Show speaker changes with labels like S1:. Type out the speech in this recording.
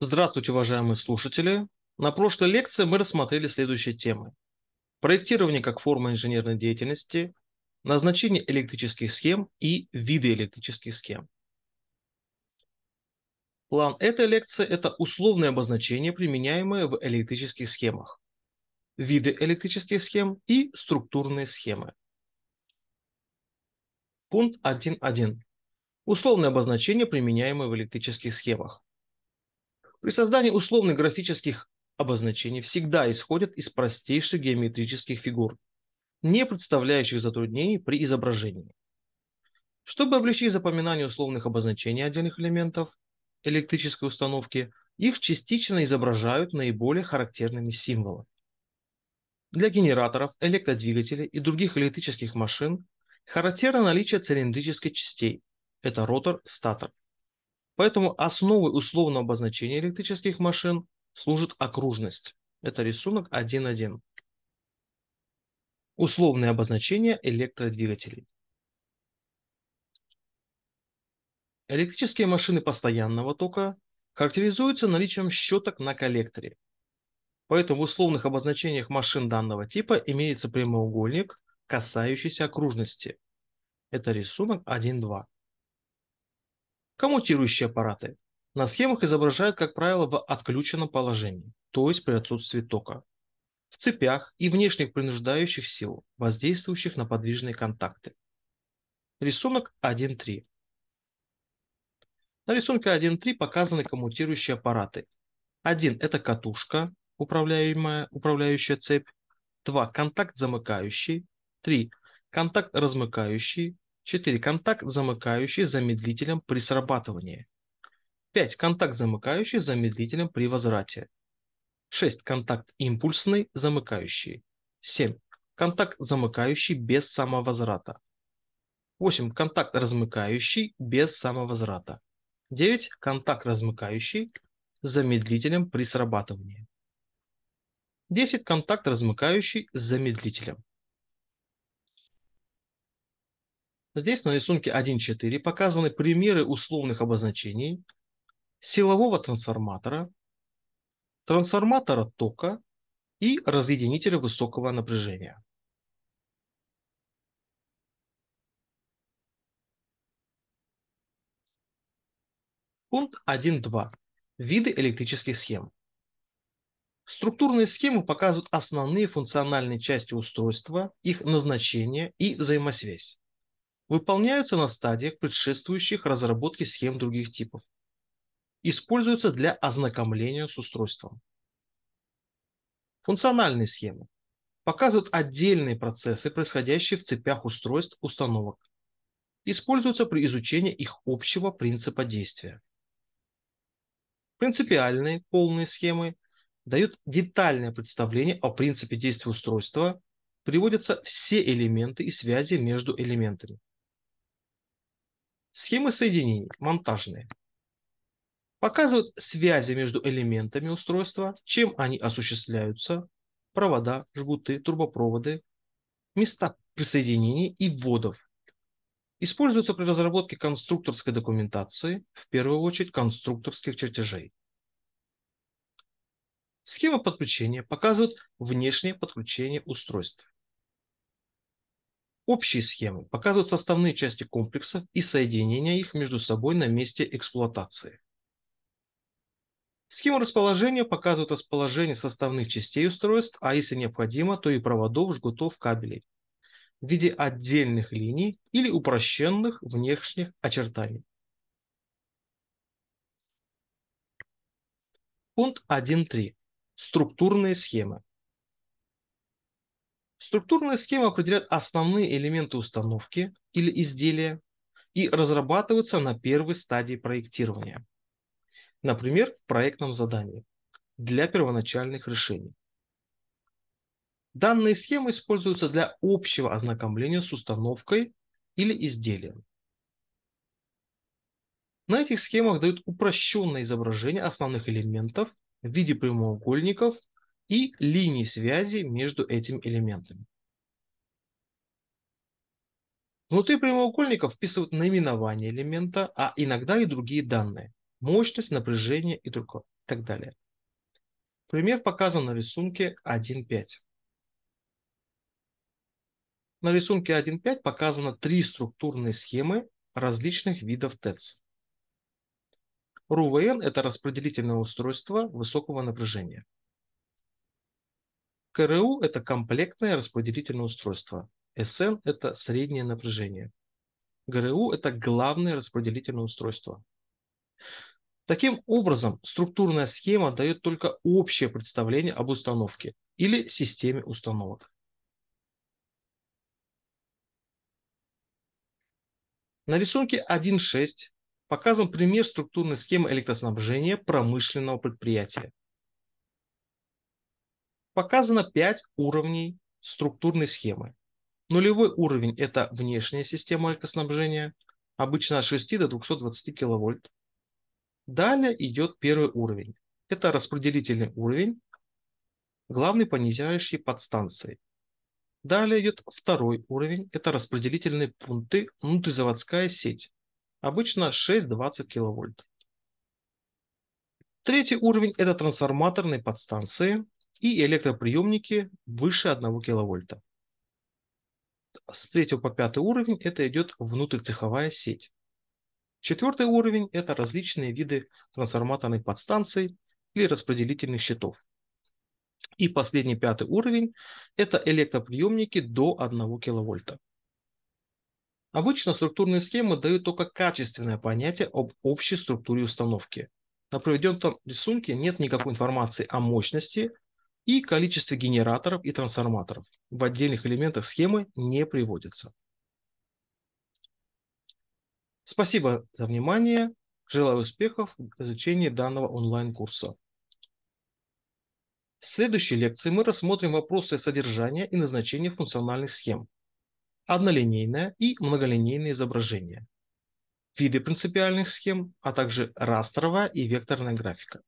S1: Здравствуйте, уважаемые слушатели. На прошлой лекции мы рассмотрели следующие темы. Проектирование как форма инженерной деятельности, назначение электрических схем и виды электрических схем. План этой лекции – это условное обозначение, применяемое в электрических схемах, виды электрических схем и структурные схемы. Пункт 1.1 условное обозначение, применяемое в электрических схемах. При создании условных графических обозначений всегда исходят из простейших геометрических фигур, не представляющих затруднений при изображении. Чтобы облегчить запоминание условных обозначений отдельных элементов электрической установки, их частично изображают наиболее характерными символами. Для генераторов, электродвигателей и других электрических машин характерно наличие цилиндрических частей, это ротор-статор. Поэтому основой условного обозначения электрических машин служит окружность. Это рисунок 1.1. Условное обозначение электродвигателей. Электрические машины постоянного тока характеризуются наличием щеток на коллекторе. Поэтому в условных обозначениях машин данного типа имеется прямоугольник, касающийся окружности. Это рисунок 1.2. Коммутирующие аппараты. На схемах изображают, как правило, в отключенном положении, то есть при отсутствии тока. В цепях и внешних принуждающих сил, воздействующих на подвижные контакты. Рисунок 1.3. На рисунке 1.3 показаны коммутирующие аппараты. Один – это катушка, управляемая, управляющая цепь. Два – контакт замыкающий. Три – контакт размыкающий. 4. Контакт, замыкающий замедлителем при срабатывании. 5. Контакт, замыкающий замедлителем при возврате. 6. Контакт импульсный, замыкающий. 7. Контакт, замыкающий без самовозврата. 8. Контакт, размыкающий без самовозврата. 9. Контакт, размыкающий с замедлителем при срабатывании. 10. Контакт, размыкающий с замедлителем. Здесь на рисунке 1.4 показаны примеры условных обозначений силового трансформатора, трансформатора тока и разъединителя высокого напряжения. Пункт 1.2. Виды электрических схем. Структурные схемы показывают основные функциональные части устройства, их назначение и взаимосвязь выполняются на стадиях, предшествующих разработке схем других типов. Используются для ознакомления с устройством. Функциональные схемы показывают отдельные процессы, происходящие в цепях устройств установок. Используются при изучении их общего принципа действия. Принципиальные полные схемы дают детальное представление о принципе действия устройства, приводятся все элементы и связи между элементами. Схемы соединений, монтажные, показывают связи между элементами устройства, чем они осуществляются, провода, жгуты, трубопроводы, места присоединений и вводов. Используются при разработке конструкторской документации, в первую очередь конструкторских чертежей. Схема подключения показывает внешнее подключение устройств. Общие схемы показывают составные части комплексов и соединения их между собой на месте эксплуатации. Схема расположения показывает расположение составных частей устройств, а если необходимо, то и проводов, жгутов, кабелей в виде отдельных линий или упрощенных внешних очертаний. Пункт 1.3. Структурные схемы. Структурная схема определяет основные элементы установки или изделия и разрабатываются на первой стадии проектирования. Например, в проектном задании для первоначальных решений. Данные схемы используются для общего ознакомления с установкой или изделием. На этих схемах дают упрощенное изображение основных элементов в виде прямоугольников и линии связи между этими элементами. Внутри прямоугольника вписывают наименование элемента, а иногда и другие данные. Мощность, напряжение и так далее. Пример показан на рисунке 1.5. На рисунке 1.5 показано три структурные схемы различных видов ТЭЦ. РУВН – это распределительное устройство высокого напряжения. КРУ – это комплектное распределительное устройство. СН – это среднее напряжение. ГРУ – это главное распределительное устройство. Таким образом, структурная схема дает только общее представление об установке или системе установок. На рисунке 1.6 показан пример структурной схемы электроснабжения промышленного предприятия показано 5 уровней структурной схемы. Нулевой уровень – это внешняя система электроснабжения, обычно от 6 до 220 киловольт. Далее идет первый уровень. Это распределительный уровень, главный понижающий подстанции. Далее идет второй уровень. Это распределительные пункты, внутризаводская сеть. Обычно 6-20 киловольт. Третий уровень – это трансформаторные подстанции и электроприемники выше 1 киловольта. С 3 по 5 уровень это идет внутрицеховая сеть. Четвертый уровень – это различные виды трансформаторных подстанций или распределительных щитов. И последний пятый уровень – это электроприемники до 1 киловольта. Обычно структурные схемы дают только качественное понятие об общей структуре установки. На приведенном рисунке нет никакой информации о мощности, и количество генераторов и трансформаторов в отдельных элементах схемы не приводится. Спасибо за внимание. Желаю успехов в изучении данного онлайн-курса. В следующей лекции мы рассмотрим вопросы содержания и назначения функциональных схем, однолинейное и многолинейное изображение, виды принципиальных схем, а также растровая и векторная графика.